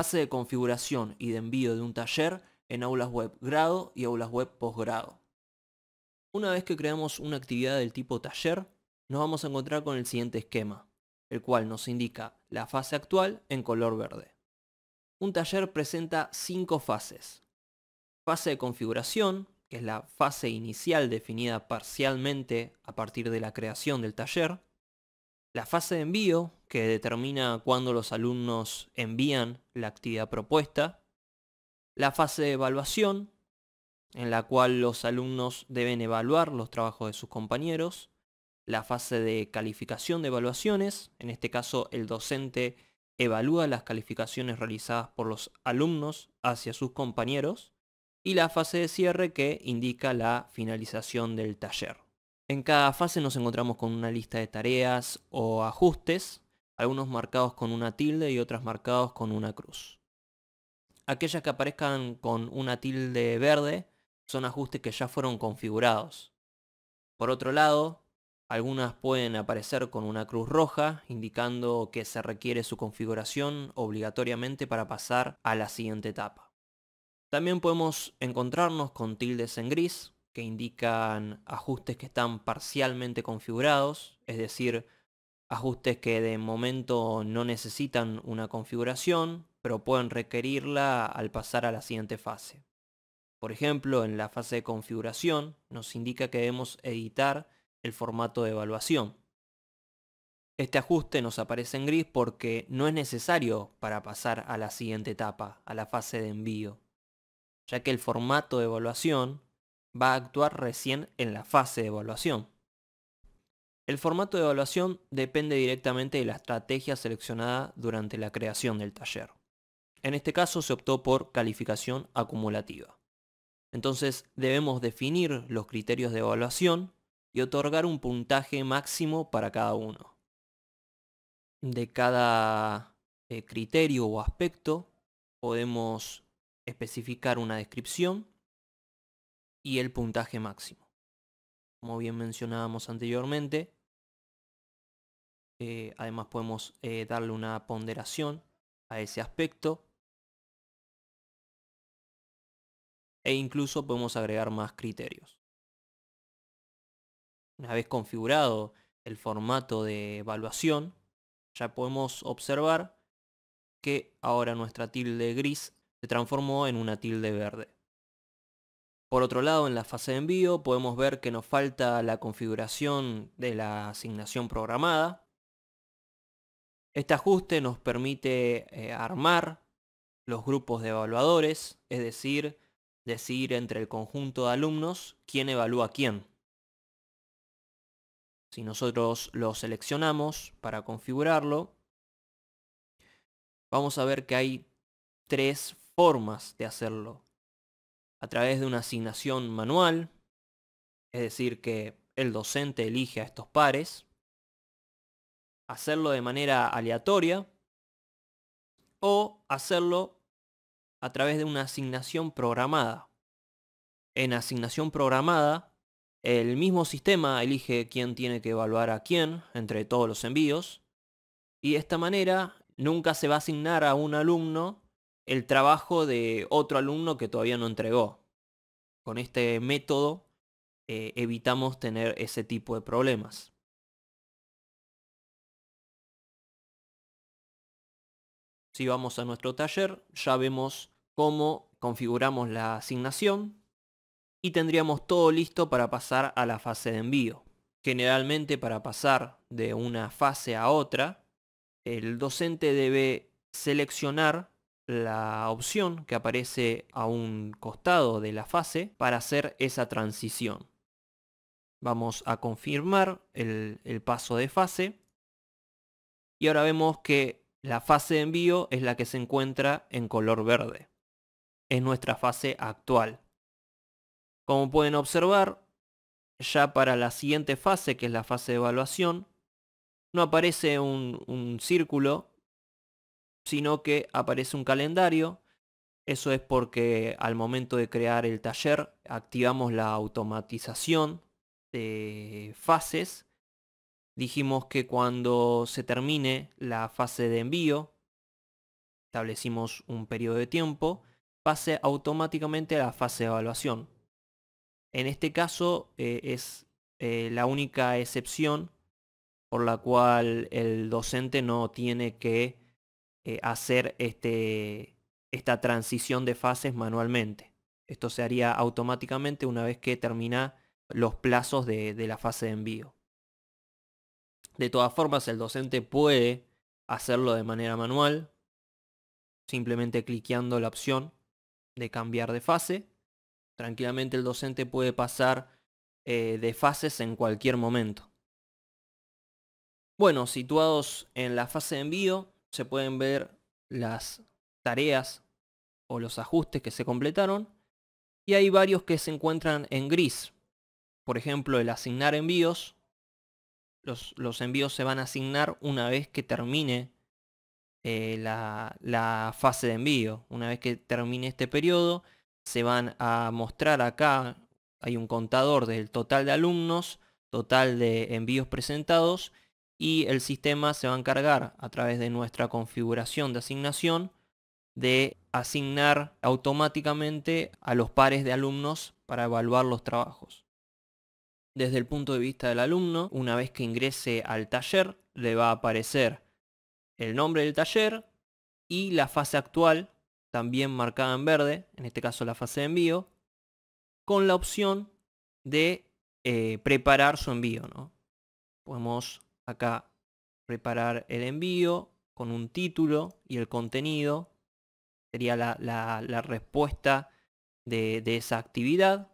fase de configuración y de envío de un taller en aulas web grado y aulas web posgrado. Una vez que creamos una actividad del tipo taller, nos vamos a encontrar con el siguiente esquema, el cual nos indica la fase actual en color verde. Un taller presenta cinco fases. Fase de configuración, que es la fase inicial definida parcialmente a partir de la creación del taller. La fase de envío, que determina cuándo los alumnos envían la actividad propuesta. La fase de evaluación, en la cual los alumnos deben evaluar los trabajos de sus compañeros. La fase de calificación de evaluaciones, en este caso el docente evalúa las calificaciones realizadas por los alumnos hacia sus compañeros. Y la fase de cierre que indica la finalización del taller. En cada fase nos encontramos con una lista de tareas o ajustes, algunos marcados con una tilde y otros marcados con una cruz. Aquellas que aparezcan con una tilde verde son ajustes que ya fueron configurados. Por otro lado, algunas pueden aparecer con una cruz roja, indicando que se requiere su configuración obligatoriamente para pasar a la siguiente etapa. También podemos encontrarnos con tildes en gris, indican ajustes que están parcialmente configurados, es decir, ajustes que de momento no necesitan una configuración, pero pueden requerirla al pasar a la siguiente fase. Por ejemplo, en la fase de configuración nos indica que debemos editar el formato de evaluación. Este ajuste nos aparece en gris porque no es necesario para pasar a la siguiente etapa, a la fase de envío, ya que el formato de evaluación va a actuar recién en la fase de evaluación. El formato de evaluación depende directamente de la estrategia seleccionada durante la creación del taller. En este caso se optó por calificación acumulativa. Entonces debemos definir los criterios de evaluación y otorgar un puntaje máximo para cada uno. De cada eh, criterio o aspecto podemos especificar una descripción y el puntaje máximo. Como bien mencionábamos anteriormente, eh, además podemos eh, darle una ponderación a ese aspecto. E incluso podemos agregar más criterios. Una vez configurado el formato de evaluación, ya podemos observar que ahora nuestra tilde gris se transformó en una tilde verde. Por otro lado, en la fase de envío podemos ver que nos falta la configuración de la asignación programada. Este ajuste nos permite eh, armar los grupos de evaluadores, es decir, decir entre el conjunto de alumnos quién evalúa quién. Si nosotros lo seleccionamos para configurarlo, vamos a ver que hay tres formas de hacerlo a través de una asignación manual, es decir, que el docente elige a estos pares, hacerlo de manera aleatoria o hacerlo a través de una asignación programada. En asignación programada, el mismo sistema elige quién tiene que evaluar a quién entre todos los envíos y de esta manera nunca se va a asignar a un alumno el trabajo de otro alumno que todavía no entregó. Con este método eh, evitamos tener ese tipo de problemas. Si vamos a nuestro taller, ya vemos cómo configuramos la asignación y tendríamos todo listo para pasar a la fase de envío. Generalmente para pasar de una fase a otra, el docente debe seleccionar la opción que aparece a un costado de la fase para hacer esa transición. Vamos a confirmar el, paso de fase. Y ahora vemos que la fase de envío es la que se encuentra en color verde. Es nuestra fase actual. Como pueden observar, ya para la siguiente fase, que es la fase de evaluación, no aparece un círculo sino que aparece un calendario. Eso es porque al momento de crear el taller activamos la automatización de fases. Dijimos que cuando se termine la fase de envío, establecimos un periodo de tiempo, pase automáticamente a la fase de evaluación. En este caso eh, es eh, la única excepción por la cual el docente no tiene que eh, hacer este, esta transición de fases manualmente. Esto se haría automáticamente una vez que termina los plazos de, de la fase de envío. De todas formas, el docente puede hacerlo de manera manual, simplemente cliqueando la opción de cambiar de fase. Tranquilamente el docente puede pasar eh, de fases en cualquier momento. Bueno, situados en la fase de envío, se pueden ver las tareas o los ajustes que se completaron. Y hay varios que se encuentran en gris. Por ejemplo, el asignar envíos. Los, envíos se van a asignar una vez que termine eh, la, la fase de envío. Una vez que termine este periodo, se van a mostrar acá. Hay un contador del total de alumnos, total de envíos presentados y el sistema se va a encargar a través de nuestra configuración de asignación de asignar automáticamente a los pares de alumnos para evaluar los trabajos. Desde el punto de vista del alumno, una vez que ingrese al taller, le va a aparecer el nombre del taller y la fase actual, también marcada en verde, en este caso la fase de envío, con la opción de eh, preparar su envío. ¿no? Podemos acá preparar el envío con un título y el contenido. Sería la, respuesta de, de esa actividad.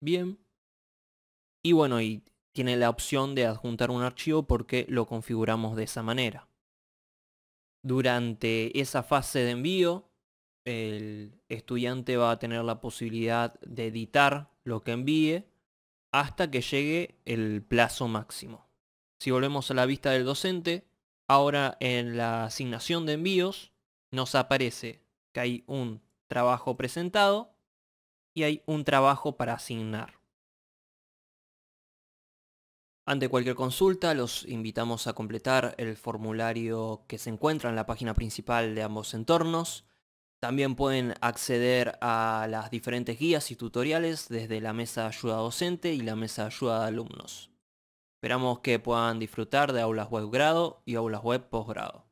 Bien. Y bueno, y tiene la opción de adjuntar un archivo porque lo configuramos de esa manera. Durante esa fase de envío, el estudiante va a tener la posibilidad de editar lo que envíe hasta que llegue el plazo máximo. Si volvemos a la vista del docente, ahora en la asignación de envíos nos aparece que hay un trabajo presentado y hay un trabajo para asignar. Ante cualquier consulta, los invitamos a completar el formulario que se encuentra en la página principal de ambos entornos. También pueden acceder a las diferentes guías y tutoriales desde la mesa de ayuda docente y la mesa de ayuda de alumnos. Esperamos que puedan disfrutar de aulas web grado y aulas web posgrado.